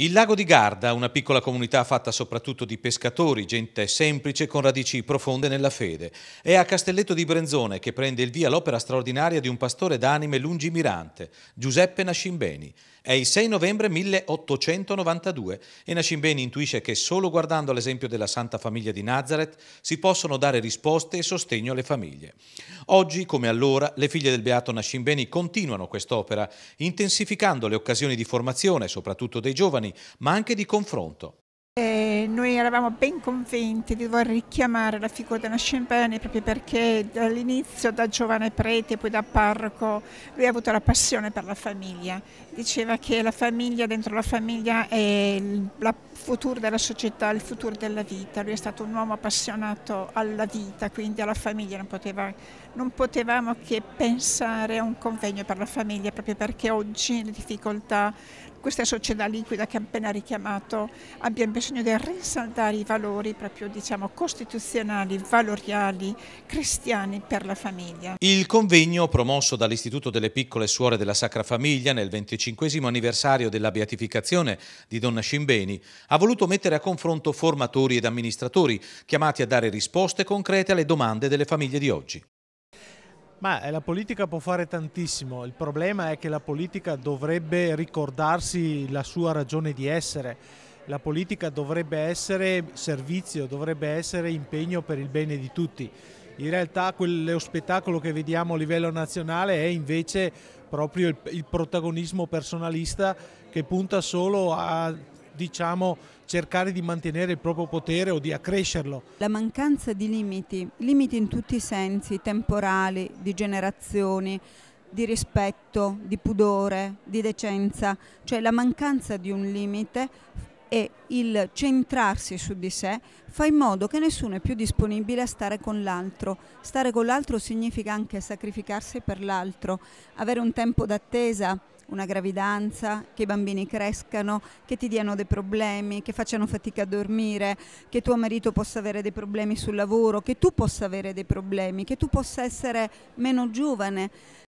Il lago di Garda, una piccola comunità fatta soprattutto di pescatori, gente semplice con radici profonde nella fede. È a Castelletto di Brenzone che prende il via l'opera straordinaria di un pastore d'anime lungimirante, Giuseppe Nascimbeni. È il 6 novembre 1892 e Nascimbeni intuisce che solo guardando l'esempio della Santa Famiglia di Nazareth si possono dare risposte e sostegno alle famiglie. Oggi, come allora, le figlie del beato Nascimbeni continuano quest'opera, intensificando le occasioni di formazione, soprattutto dei giovani, discussioni, ma anche di confronto. Eh, noi eravamo ben convinti di dover richiamare la figura di Nascimbrani proprio perché dall'inizio, da giovane prete poi da parroco, lui ha avuto la passione per la famiglia. Diceva che la famiglia dentro la famiglia è il futuro della società, il futuro della vita. Lui è stato un uomo appassionato alla vita, quindi alla famiglia. Non, poteva, non potevamo che pensare a un convegno per la famiglia proprio perché oggi le difficoltà questa società liquida che ha appena richiamato abbia bisogno di rinsaldare i valori proprio diciamo costituzionali, valoriali, cristiani per la famiglia. Il convegno promosso dall'Istituto delle Piccole Suore della Sacra Famiglia nel 25 anniversario della beatificazione di Donna Scimbeni ha voluto mettere a confronto formatori ed amministratori chiamati a dare risposte concrete alle domande delle famiglie di oggi. Ma eh, la politica può fare tantissimo, il problema è che la politica dovrebbe ricordarsi la sua ragione di essere, la politica dovrebbe essere servizio, dovrebbe essere impegno per il bene di tutti. In realtà quello spettacolo che vediamo a livello nazionale è invece proprio il, protagonismo personalista che punta solo a diciamo, cercare di mantenere il proprio potere o di accrescerlo. La mancanza di limiti, limiti in tutti i sensi, temporali, di generazioni, di rispetto, di pudore, di decenza, cioè la mancanza di un limite e il centrarsi su di sé fa in modo che nessuno è più disponibile a stare con l'altro. Stare con l'altro significa anche sacrificarsi per l'altro, avere un tempo d'attesa, una gravidanza, che i bambini crescano, che ti diano dei problemi, che facciano fatica a dormire, che tuo marito possa avere dei problemi sul lavoro, che tu possa avere dei problemi, che tu possa essere meno giovane.